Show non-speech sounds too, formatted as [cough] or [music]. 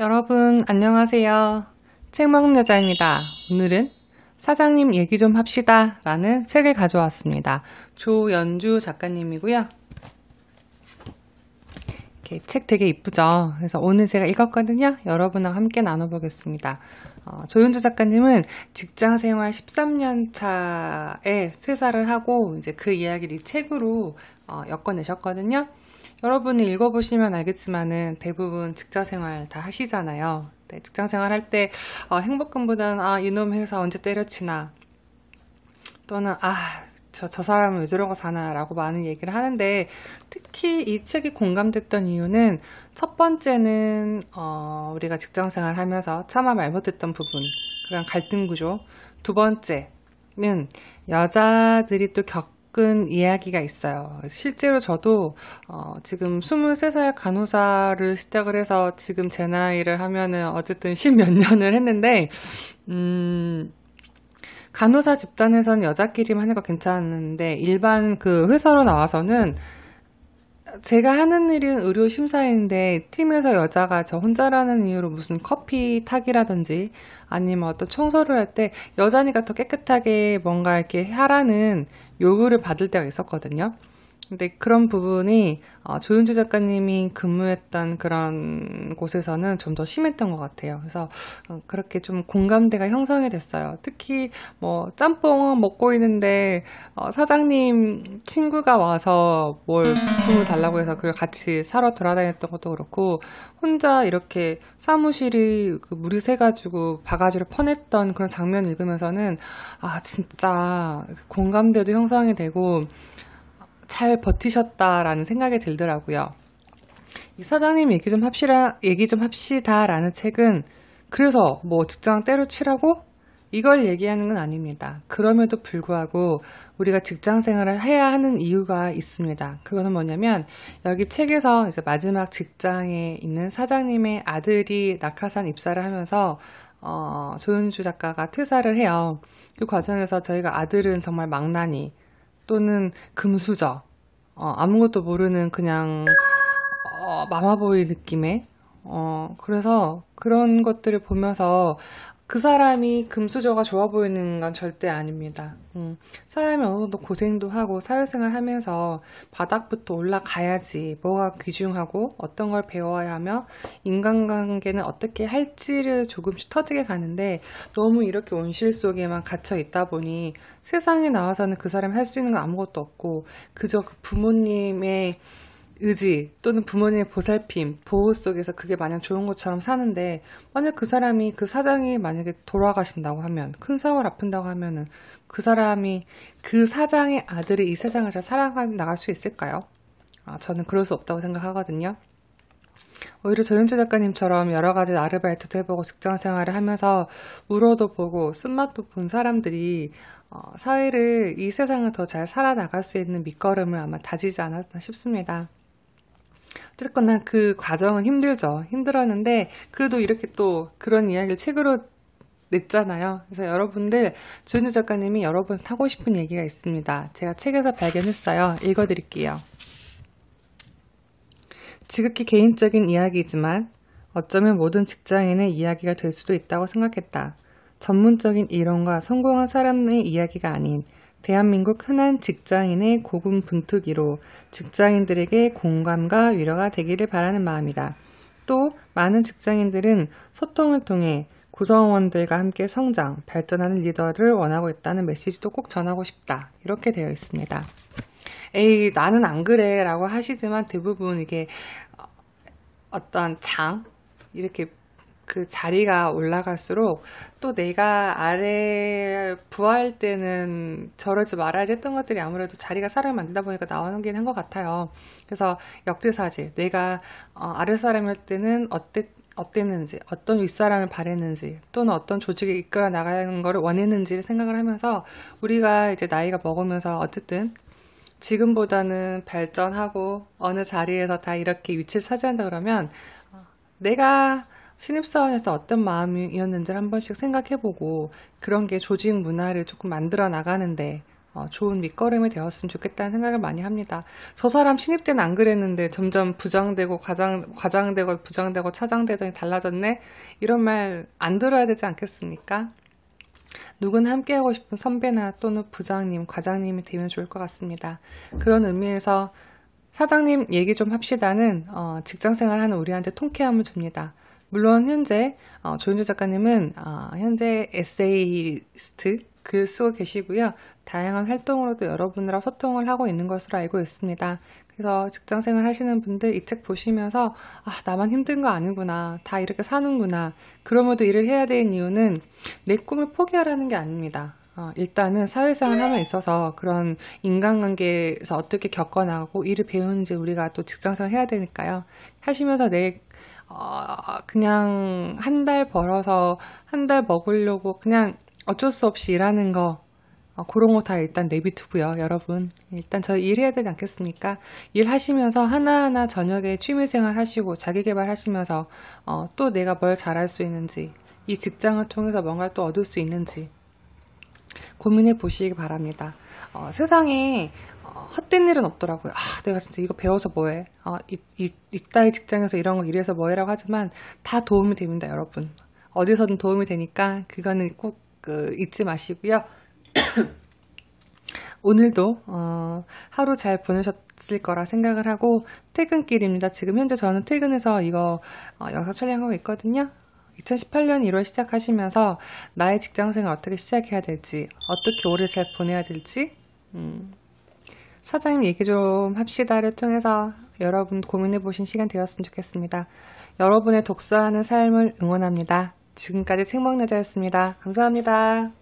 여러분, 안녕하세요. 책 먹는 여자입니다. 오늘은 사장님 얘기 좀 합시다 라는 책을 가져왔습니다. 조연주 작가님이고요. 이렇게 책 되게 이쁘죠? 그래서 오늘 제가 읽었거든요. 여러분과 함께 나눠보겠습니다. 어, 조연주 작가님은 직장 생활 13년 차에 퇴사를 하고 이제 그 이야기를 책으로 어, 엮어내셨거든요. 여러분이 읽어보시면 알겠지만은 대부분 직장생활 다 하시잖아요. 네, 직장생활 할때 어, 행복감보다는 아 이놈 회사 언제 때려치나 또는 아 저, 저 사람은 왜 저러고 사나 라고 많은 얘기를 하는데 특히 이 책이 공감됐던 이유는 첫 번째는 어, 우리가 직장생활 하면서 차마 말 못했던 부분 그런 갈등 구조 두 번째는 여자들이 또겪 겪은 이야기가 있어요. 실제로 저도 어, 지금 23살 간호사를 시작을 해서 지금 제 나이를 하면은 어쨌든 [laughs] 십몇 년을 했는데 음, 간호사 집단에서는 여자끼리만 하는 거 괜찮은데 일반 그 회사로 나와서는 제가 하는 일은 의료 심사인데 팀에서 여자가 저 혼자라는 이유로 무슨 커피 타기라든지 아니면 어떤 청소를 할 때 여자니까 더 깨끗하게 뭔가 이렇게 하라는 요구를 받을 때가 있었거든요. 근데 그런 부분이 어, 조윤주 작가님이 근무했던 그런 곳에서는 좀 더 심했던 것 같아요. 그래서 어, 그렇게 좀 공감대가 형성이 됐어요. 특히 뭐 짬뽕 먹고 있는데 어, 사장님 친구가 와서 뭘 부품을 달라고 해서 그걸 같이 사러 돌아다녔던 것도 그렇고 혼자 이렇게 사무실이 그 물이 새가지고 바가지를 퍼냈던 그런 장면 읽으면서는 아 진짜 공감대도 형성이 되고 잘 버티셨다라는 생각이 들더라고요. 이 사장님 얘기 좀 합시라, 얘기 좀 합시다라는 책은 그래서 뭐 직장 때려치라고 이걸 얘기하는 건 아닙니다. 그럼에도 불구하고 우리가 직장 생활을 해야 하는 이유가 있습니다. 그거는 뭐냐면 여기 책에서 이제 마지막 직장에 있는 사장님의 아들이 낙하산 입사를 하면서 어, 조윤주 작가가 퇴사를 해요. 그 과정에서 저희가 아들은 정말 망나니 또는 금수저 어, 아무것도 모르는 그냥 어, 마마보이 느낌의 어, 그래서 그런 것들을 보면서 그 사람이 금수저가 좋아 보이는 건 절대 아닙니다. 음, 사람이 어느 정도 고생도 하고 사회생활 하면서 바닥부터 올라가야지 뭐가 귀중하고 어떤 걸 배워야 하며 인간관계는 어떻게 할지를 조금씩 터지게 가는데 너무 이렇게 온실 속에만 갇혀 있다 보니 세상에 나와서는 그 사람이 할 수 있는 건 아무것도 없고 그저 그 부모님의 의지 또는 부모님의 보살핌, 보호 속에서 그게 마냥 좋은 것처럼 사는데 만약 그 사람이 그 사장이 만약에 돌아가신다고 하면 큰 사월 아픈다고 하면은 그 사람이 그 사장의 아들이 이 세상을 잘 살아가 나갈 수 있을까요? 아, 저는 그럴 수 없다고 생각하거든요. 오히려 전윤주 작가님처럼 여러 가지 아르바이트도 해보고 직장 생활을 하면서 울어도 보고 쓴맛도 본 사람들이 어, 사회를 이 세상을 더 잘 살아나갈 수 있는 밑거름을 아마 다지지 않았나 싶습니다. 어쨌거나 그 과정은 힘들죠. 힘들었는데 그래도 이렇게 또 그런 이야기를 책으로 냈잖아요. 그래서 여러분들 조윤주 작가님이 여러분 하고 싶은 얘기가 있습니다. 제가 책에서 발견했어요. 읽어드릴게요. 지극히 개인적인 이야기이지만 어쩌면 모든 직장인의 이야기가 될 수도 있다고 생각했다. 전문적인 이론과 성공한 사람의 이야기가 아닌 대한민국 흔한 직장인의 고군분투기로 직장인들에게 공감과 위로가 되기를 바라는 마음이다. 또 많은 직장인들은 소통을 통해 구성원들과 함께 성장, 발전하는 리더를 원하고 있다는 메시지도 꼭 전하고 싶다. 이렇게 되어 있습니다. 에이, 나는 안 그래 라고 하시지만 대부분 이게 어, 어떤 장, 이렇게 그 자리가 올라갈수록 또 내가 아래 부화할 때는 저러지 말아야지 했던 것들이 아무래도 자리가 사람을 만들다 보니까 나오는게 한 것 같아요. 그래서 역대사지 내가 어, 아래 사람일 때는 어땠 어땠는지, 어떤 윗사람을 바랬는지, 또는 어떤 조직에 이끌어 나가는 것을 원했는지를 생각을 하면서 우리가 이제 나이가 먹으면서 어쨌든 지금보다는 발전하고 어느 자리에서 다 이렇게 위치를 차지한다 그러면 내가 신입사원에서 어떤 마음이었는지를 한 번씩 생각해보고 그런 게 조직 문화를 조금 만들어 나가는데 어, 좋은 밑거름이 되었으면 좋겠다는 생각을 많이 합니다. 저 사람 신입 때는 안 그랬는데 점점 부장되고 과장, 과장되고 부장되고 차장되더니 달라졌네? 이런 말 안 들어야 되지 않겠습니까? 누구나 함께하고 싶은 선배나 또는 부장님, 과장님이 되면 좋을 것 같습니다. 그런 의미에서 사장님 얘기 좀 합시다는 어, 직장생활하는 우리한테 통쾌함을 줍니다. 물론 현재 어, 조윤주 작가님은 어, 현재 에세이스트 글 쓰고 계시고요. 다양한 활동으로도 여러분들과 소통을 하고 있는 것으로 알고 있습니다. 그래서 직장생활 하시는 분들 이 책 보시면서 아 나만 힘든 거 아니구나 다 이렇게 사는구나 그럼에도 일을 해야 되는 이유는 내 꿈을 포기하라는 게 아닙니다. 어, 일단은 사회생활 하나 있어서 그런 인간관계에서 어떻게 겪어나가고 일을 배우는지 우리가 또 직장생활 해야 되니까요. 하시면서 내 어, 그냥 한 달 벌어서 한 달 먹으려고 그냥 어쩔 수 없이 일하는 거 어, 그런 거 다 일단 내비두고요 여러분 일단 저 일해야 되지 않겠습니까 일하시면서 하나하나 저녁에 취미생활 하시고 자기개발 하시면서 어, 또 내가 뭘 잘할 수 있는지 이 직장을 통해서 뭔가를 또 얻을 수 있는지 고민해 보시기 바랍니다. 어, 세상에 어, 헛된 일은 없더라고요. 아, 내가 진짜 이거 배워서 뭐해? 어, 이, 이, 이따의 직장에서 이런 거 이래서 뭐해라고 하지만 다 도움이 됩니다, 여러분. 어디서든 도움이 되니까 그거는 꼭 그, 잊지 마시고요. [coughs] 오늘도 어, 하루 잘 보내셨을 거라 생각을 하고 퇴근길입니다. 지금 현재 저는 퇴근해서 이거 어, 영상 촬영하고 있거든요. 2018년 1월 시작하시면서 나의 직장생활 어떻게 시작해야 될지, 어떻게 오래 잘 보내야 될지, 음, 사장님 얘기 좀 합시다를 통해서 여러분 고민해 보신 시간 되었으면 좋겠습니다. 여러분의 독서하는 삶을 응원합니다. 지금까지 생방여자였습니다 감사합니다.